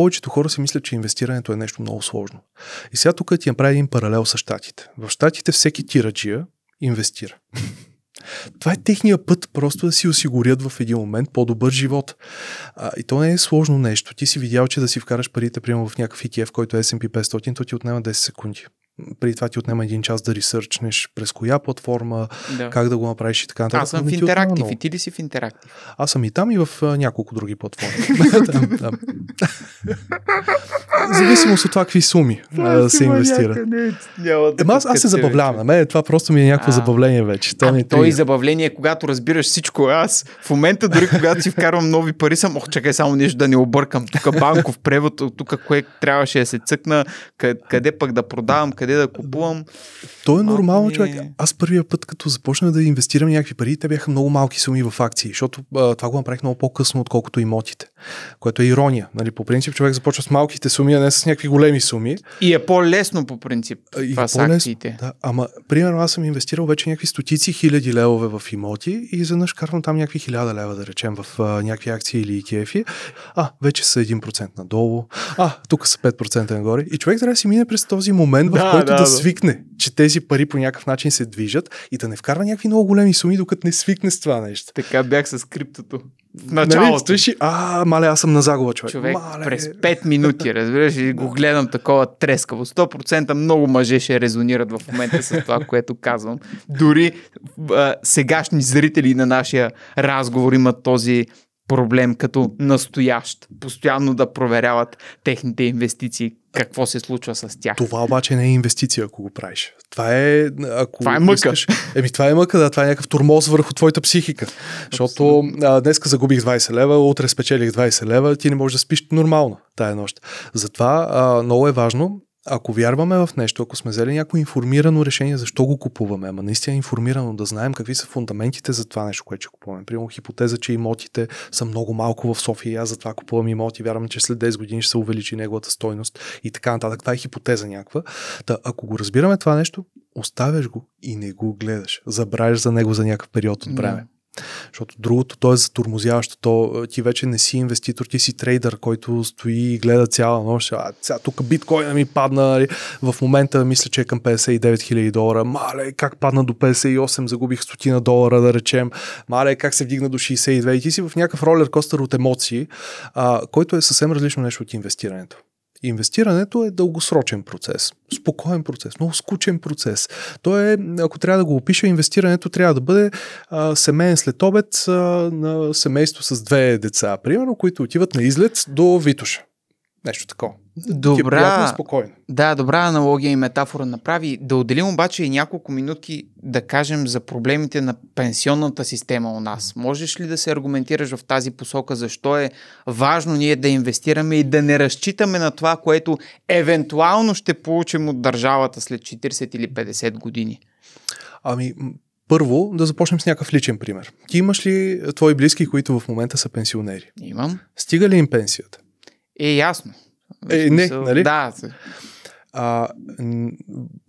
повечето хора си мислят, че инвестирането е нещо много сложно. И сега тук ти направя един паралел с щатите. В щатите всеки тираджия инвестира. Това е техния път просто да си осигурят в един момент по-добър живот. А, и то не е сложно нещо. Ти си видял, че да си вкараш парите, примерно в някакъв ETF, който е S&P 500, то ти отнема 10 секунди преди това ти отнема един час да ресърчнеш през коя платформа, да. как да го направиш и така нататък. Аз съм в Интерактив и ти ли си в Интерактив? Аз съм и там и в а, няколко други платформи. там, там. Зависимост от това какви суми а, се инвестира. Да аз, аз се забавлявам. На е, мен това просто ми е някакво а, забавление вече. То, а, то е и забавление, когато разбираш всичко. Аз в момента, дори когато си вкарвам нови пари, съм, ох, чакай само нещо да не объркам. Тук банков превод, тук кое трябваше да се цъкна, къде, къде пък да продавам, къде къде да купувам. То е нормално, ми... човек. Аз първия път, като започнах да инвестирам някакви пари, те бяха много малки суми в акции, защото а, това го направих много по-късно, отколкото имотите, което е ирония. Нали? По принцип, човек започва с малките суми, а не с някакви големи суми. И е по-лесно по принцип. И това е по-лесно, акциите. Да. Ама, примерно, аз съм инвестирал вече някакви стотици хиляди левове в имоти и изведнъж карвам там някакви хиляда лева, да речем, в а, някакви акции или ETF. А, вече са 1% надолу. А, тук са 5% нагоре. И човек трябва да си мине през този момент, да, в който да, да, свикне, че тези пари по някакъв начин се движат и да не вкарва някакви много големи суми, докато не свикне с това нещо. Така бях с криптото. В нали, началото. Нали, стоиши, и, а, мале, аз съм на загуба, човек. Човек, мале. през 5 минути, разбираш, и го гледам такова трескаво. 100% много мъже ще резонират в момента с това, което казвам. Дори а, сегашни зрители на нашия разговор имат този проблем като настоящ, постоянно да проверяват техните инвестиции, какво се случва с тях. Това обаче не е инвестиция, ако го правиш. Това е, ако това е мъка. Искаш, еми, това е мъка, да, това е някакъв турмоз върху твоята психика. Защото а, днеска загубих 20 лева, утре спечелих 20 лева, ти не можеш да спиш нормално тая нощ. Затова а, много е важно ако вярваме в нещо, ако сме взели някакво информирано решение, защо го купуваме, ама наистина е информирано да знаем какви са фундаментите за това нещо, което ще купуваме. Примерно хипотеза, че имотите са много малко в София и аз затова купувам имоти, вярвам, че след 10 години ще се увеличи неговата стойност и така нататък. Това е хипотеза някаква. Та, ако го разбираме това нещо, оставяш го и не го гледаш. Забравяш за него за някакъв период от време. Yeah. Защото другото, е то е затурмозяващо, То, ти вече не си инвеститор, ти си трейдър, който стои и гледа цяла нощ. А, сега тук биткоина ми падна. Нали? В момента мисля, че е към 59 000 долара. Мале, как падна до 58, загубих стотина долара, да речем. Мале, как се вдигна до 62. И ти си в някакъв ролер костър от емоции, а, който е съвсем различно нещо от инвестирането. Инвестирането е дългосрочен процес, спокоен процес, много скучен процес. То е, ако трябва да го опиша, инвестирането трябва да бъде а, семейен след обед а, на семейство с две деца, примерно, които отиват на излет до Витоша. Нещо такова. Е добра, е спокойно. Да, добра аналогия и метафора направи. Да отделим обаче и няколко минутки да кажем за проблемите на пенсионната система у нас. Можеш ли да се аргументираш в тази посока, защо е важно ние да инвестираме и да не разчитаме на това, което евентуално ще получим от държавата след 40 или 50 години? Ами, първо, да започнем с някакъв личен пример. Ти имаш ли твои близки, които в момента са пенсионери? Имам. Стига ли им пенсията? е ясно. Е, не, нали? Да. А,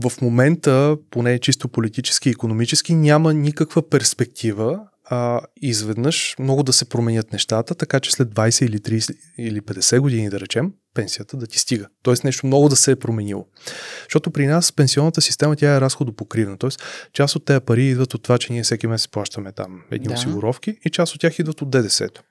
в момента, поне чисто политически и економически, няма никаква перспектива а, изведнъж много да се променят нещата, така че след 20 или 30 или 50 години, да речем, пенсията да ти стига. Тоест нещо много да се е променило. Защото при нас пенсионната система тя е разходопокривна. Тоест част от тези пари идват от това, че ние всеки месец плащаме там едни да. осигуровки и част от тях идват от ДДС-то.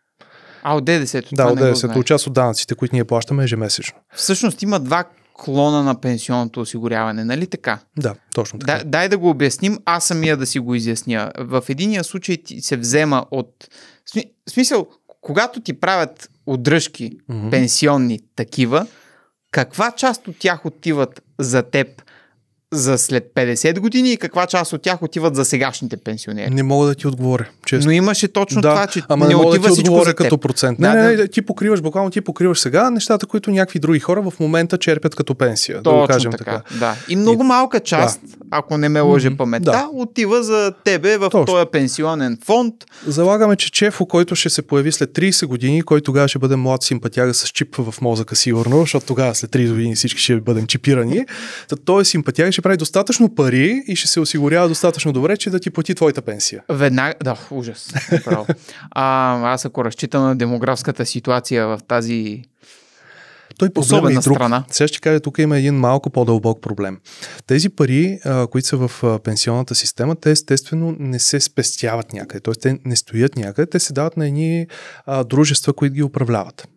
А, от ДДС-то. Да, от ДДС-то, от част от данъците, които ние плащаме ежемесечно. Всъщност има два клона на пенсионното осигуряване, нали така? Да, точно така. Да, дай да го обясним, аз самия да си го изясня. В единия случай ти се взема от... В смисъл, когато ти правят удръжки, mm-hmm. пенсионни такива, каква част от тях отиват за теб за след 50 години и каква част от тях отиват за сегашните пенсионери. Не мога да ти отговоря. Честно. Но имаше точно да, това, че ама не, не отива да ти за като процент. Не, да, не, не, ти покриваш, буквално ти покриваш сега нещата, които някакви други хора в момента черпят като пенсия. Точно да го кажем така. така. Да. И много малка част да ако не ме лъже mm-hmm, паметта, да. отива за тебе в Точно. този пенсионен фонд. Залагаме, че Чефо, който ще се появи след 30 години, който тогава ще бъде млад симпатяга с чип в мозъка сигурно, защото тогава след 30 години всички ще бъдем чипирани, Та той симпатяга ще прави достатъчно пари и ще се осигурява достатъчно добре, че да ти плати твоята пенсия. Веднага, да, ужас. а, аз ако разчитам на демографската ситуация в тази той проблем е и друг. страна. Сега ще кажа, тук има един малко по-дълбок проблем. Тези пари, а, които са в пенсионната система, те естествено не се спестяват някъде, Тоест те не стоят някъде, те се дават на едни а, дружества, които ги управляват.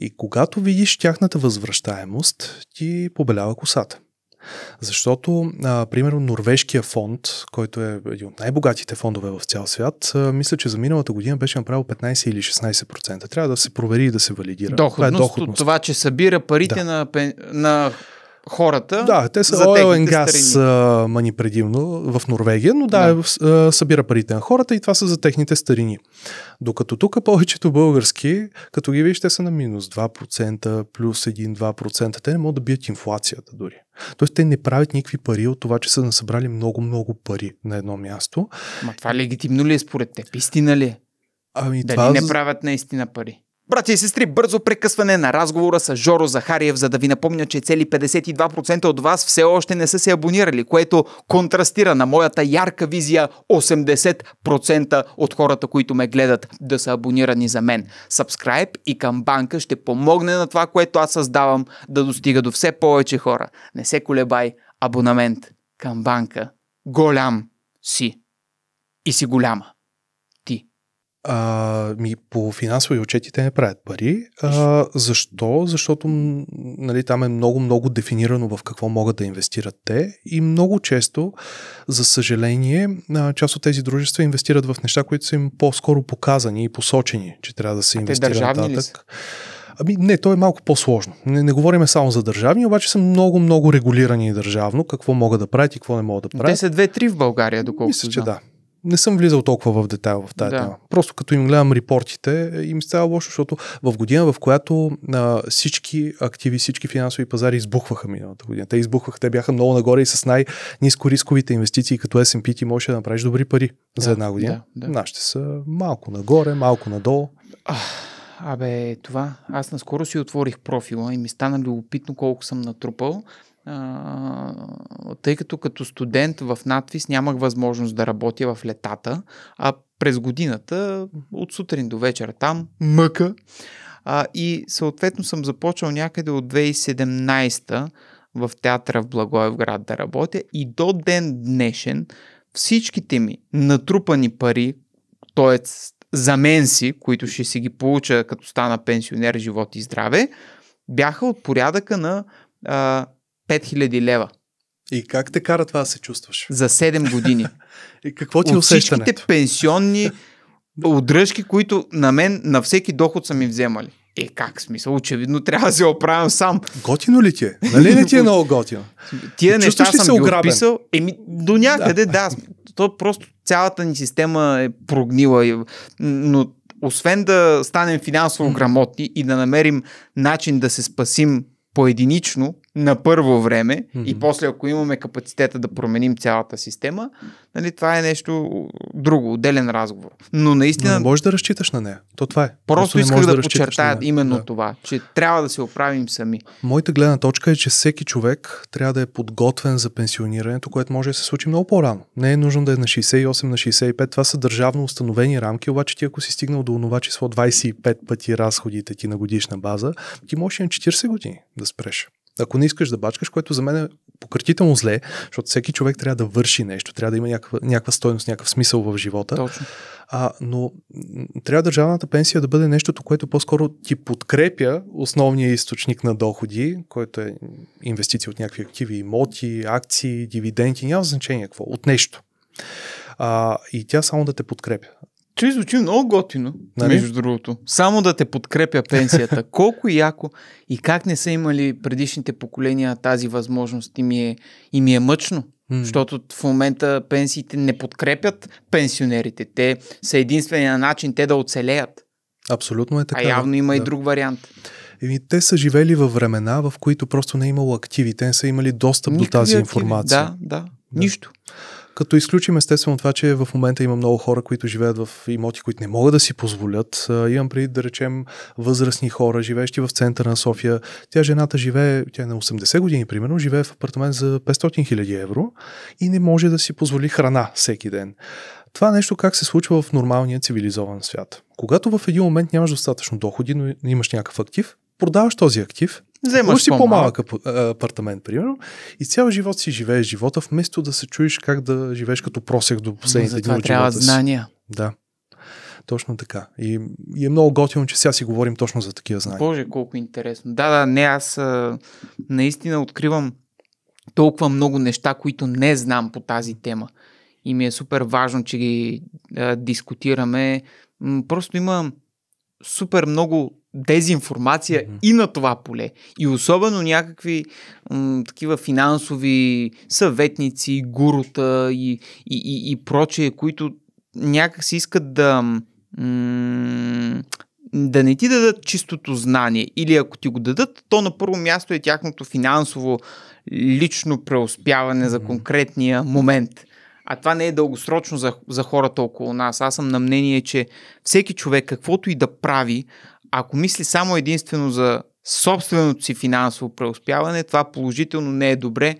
И когато видиш тяхната възвръщаемост, ти побелява косата. Защото, а, примерно, Норвежкия фонд, който е един от най-богатите фондове в цял свят, а, мисля, че за миналата година беше направил 15 или 16%. Трябва да се провери и да се валидира. Доходност, това, е доходност. това че събира парите да. на, на хората. Да, те са oil and gas мани предимно в Норвегия, но да, да, събира парите на хората и това са за техните старини. Докато тук повечето български, като ги вижте, са на минус 2%, плюс 1-2%. Те не могат да бият инфлацията дори. Тоест те не правят никакви пари от това, че са насъбрали много-много пари на едно място. Ма това легитимно ли е според теб? Истина ли е? Ами Дали това... не правят наистина пари? Брати и сестри, бързо прекъсване на разговора с Жоро Захариев, за да ви напомня, че цели 52% от вас все още не са се абонирали, което контрастира на моята ярка визия 80% от хората, които ме гледат да са абонирани за мен. Subscribe и камбанка ще помогне на това, което аз създавам, да достига до все повече хора. Не се колебай, абонамент, камбанка, голям си и си голяма. А, ми по финансови отчети те не правят пари. А, защо? Защото нали, там е много-много дефинирано в какво могат да инвестират те и много често, за съжаление, част от тези дружества инвестират в неща, които са им по-скоро показани и посочени, че трябва да се инвестират нататък. Ами не, то е малко по-сложно. Не, не говориме само за държавни, обаче са много, много регулирани държавно, какво могат да правят и какво не могат да правят. Те са две-три в България, доколкото. Мисля, че да не съм влизал толкова в детайл в тази да. тема. Просто като им гледам репортите, е, им става лошо, защото в година, в която а, всички активи, всички финансови пазари избухваха миналата година. Те избухваха, те бяха много нагоре и с най-низко рисковите инвестиции, като S&P ти можеш да направиш добри пари да, за една година. Да, да. Нашите са малко нагоре, малко надолу. абе, това. Аз наскоро си отворих профила и ми стана любопитно колко съм натрупал тъй като като студент в надвис нямах възможност да работя в летата, а през годината от сутрин до вечер там мъка. А, и съответно съм започнал някъде от 2017 та в театъра в Благоевград да работя и до ден днешен всичките ми натрупани пари, т.е. за мен си, които ще си ги получа като стана пенсионер живот и здраве, бяха от порядъка на а, 5000 лева. И как те кара това да се чувстваш? За 7 години. и какво ти е усещането? всичките пенсионни удръжки, които на мен на всеки доход са ми вземали. Е, как смисъл? Очевидно трябва да се оправям сам. Готино ли ти е? Нали не ти е много готино? Тия не неща съм ги описал. Еми, до някъде, да. да. То просто цялата ни система е прогнила. Но освен да станем финансово грамотни и да намерим начин да се спасим поединично, на първо време mm-hmm. и после ако имаме капацитета да променим цялата система, нали, това е нещо друго, отделен разговор. Но наистина... Но не можеш да разчиташ на нея. То това е. Просто, Просто исках да, да подчертая именно да. това, че трябва да се оправим сами. Моята гледна точка е, че всеки човек трябва да е подготвен за пенсионирането, което може да се случи много по-рано. Не е нужно да е на 68, на 65. Това са държавно установени рамки, обаче ти ако си стигнал до това число 25 пъти разходите ти на годишна база, ти можеш и на 40 години да спреш. Ако не искаш да бачкаш, което за мен е пократително зле, защото всеки човек трябва да върши нещо, трябва да има някаква, някаква стойност, някакъв смисъл в живота. Точно. А, но трябва държавната пенсия да бъде нещото, което по-скоро ти подкрепя основния източник на доходи, който е инвестиции от някакви активи, имоти, акции, дивиденти, няма значение какво, от нещо. А, и тя само да те подкрепя. Че звучи много готино, нали? между другото. Само да те подкрепя пенсията. Колко яко и как не са имали предишните поколения тази възможност и ми е, и ми е мъчно. Mm. Защото в момента пенсиите не подкрепят пенсионерите. Те са единствения начин те да оцелеят. Абсолютно е така. А явно има да. и друг вариант. Еми, те са живели във времена, в които просто не е имало активи. Те не са имали достъп Никакви до тази активи. информация. Да, да. да. Нищо. Като изключим естествено това, че в момента има много хора, които живеят в имоти, които не могат да си позволят. Имам преди да речем възрастни хора, живеещи в центъра на София. Тя жената живее, тя е на 80 години примерно, живее в апартамент за 500 000 евро и не може да си позволи храна всеки ден. Това е нещо как се случва в нормалния цивилизован свят. Когато в един момент нямаш достатъчно доходи, но имаш някакъв актив, продаваш този актив, Вземаш си по-малък апартамент, примерно, и цял живот си живееш живота, вместо да се чуеш как да живееш като просех до последните дни от трябва си. знания. Да. Точно така. И, и е много готино, че сега си говорим точно за такива знания. Боже, колко интересно. Да, да, не, аз а, наистина откривам толкова много неща, които не знам по тази тема. И ми е супер важно, че ги а, дискутираме. просто има супер много дезинформация mm-hmm. и на това поле. И особено някакви м, такива финансови съветници, гурута и, и, и, и прочие, които някак си искат да. М, да не ти дадат чистото знание или ако ти го дадат, то на първо място е тяхното финансово лично преуспяване mm-hmm. за конкретния момент. А това не е дългосрочно за, за хората около нас. Аз съм на мнение, че всеки човек, каквото и да прави, ако мисли само единствено за собственото си финансово преуспяване, това положително не е добре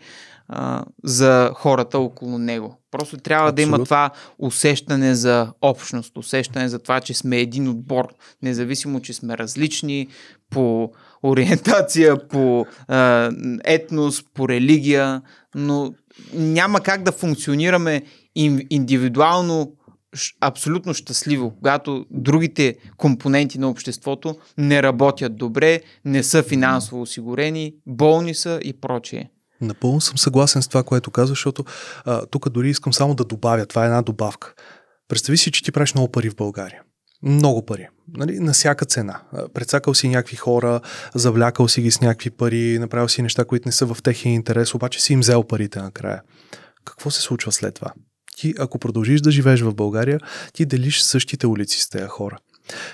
а, за хората около него. Просто трябва Абсолютно. да има това усещане за общност, усещане за това, че сме един отбор, независимо, че сме различни по ориентация, по а, етнос, по религия, но няма как да функционираме индивидуално абсолютно щастливо, когато другите компоненти на обществото не работят добре, не са финансово осигурени, болни са и прочие. Напълно съм съгласен с това, което казваш, защото а, тук дори искам само да добавя. Това е една добавка. Представи си, че ти правиш много пари в България много пари. Нали, на всяка цена. Предсакал си някакви хора, завлякал си ги с някакви пари, направил си неща, които не са в техния интерес, обаче си им взел парите накрая. Какво се случва след това? Ти, ако продължиш да живееш в България, ти делиш същите улици с тези хора.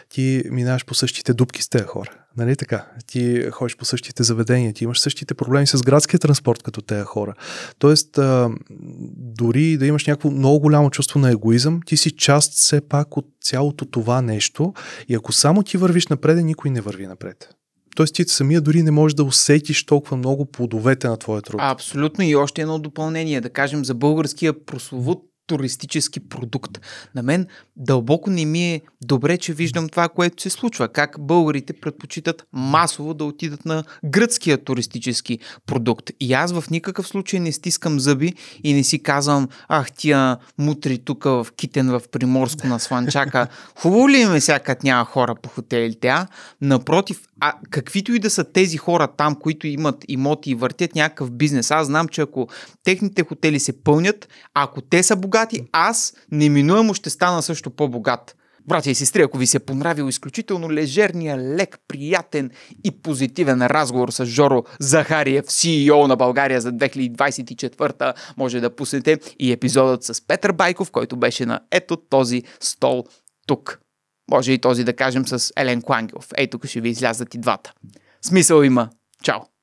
Ти минаваш по същите дубки с тези хора. Нали така? Ти ходиш по същите заведения, ти имаш същите проблеми с градския транспорт като тези хора. Тоест, а, дори да имаш някакво много голямо чувство на егоизъм, ти си част все пак от цялото това нещо и ако само ти вървиш напред, никой не върви напред. Тоест ти самия дори не можеш да усетиш толкова много плодовете на твоя труд. абсолютно и още едно допълнение, да кажем за българския прословут туристически продукт. На мен дълбоко не ми е добре, че виждам това, което се случва. Как българите предпочитат масово да отидат на гръцкия туристически продукт. И аз в никакъв случай не стискам зъби и не си казвам, ах, тия мутри тук в Китен, в Приморско, на Сванчака. Хубаво ли им е сега, няма хора по хотелите, а? Напротив, а каквито и да са тези хора там, които имат имоти и въртят някакъв бизнес, аз знам, че ако техните хотели се пълнят, ако те са богати, аз неминуемо ще стана също по-богат. Братя и сестри, ако ви се е понравил изключително лежерния, лек, приятен и позитивен разговор с Жоро Захариев, CEO на България за 2024, може да пуснете и епизодът с Петър Байков, който беше на ето този стол тук. Може и този да кажем с Елен Клангелов. Ей, тук ще ви излязат и двата. Смисъл има. Чао!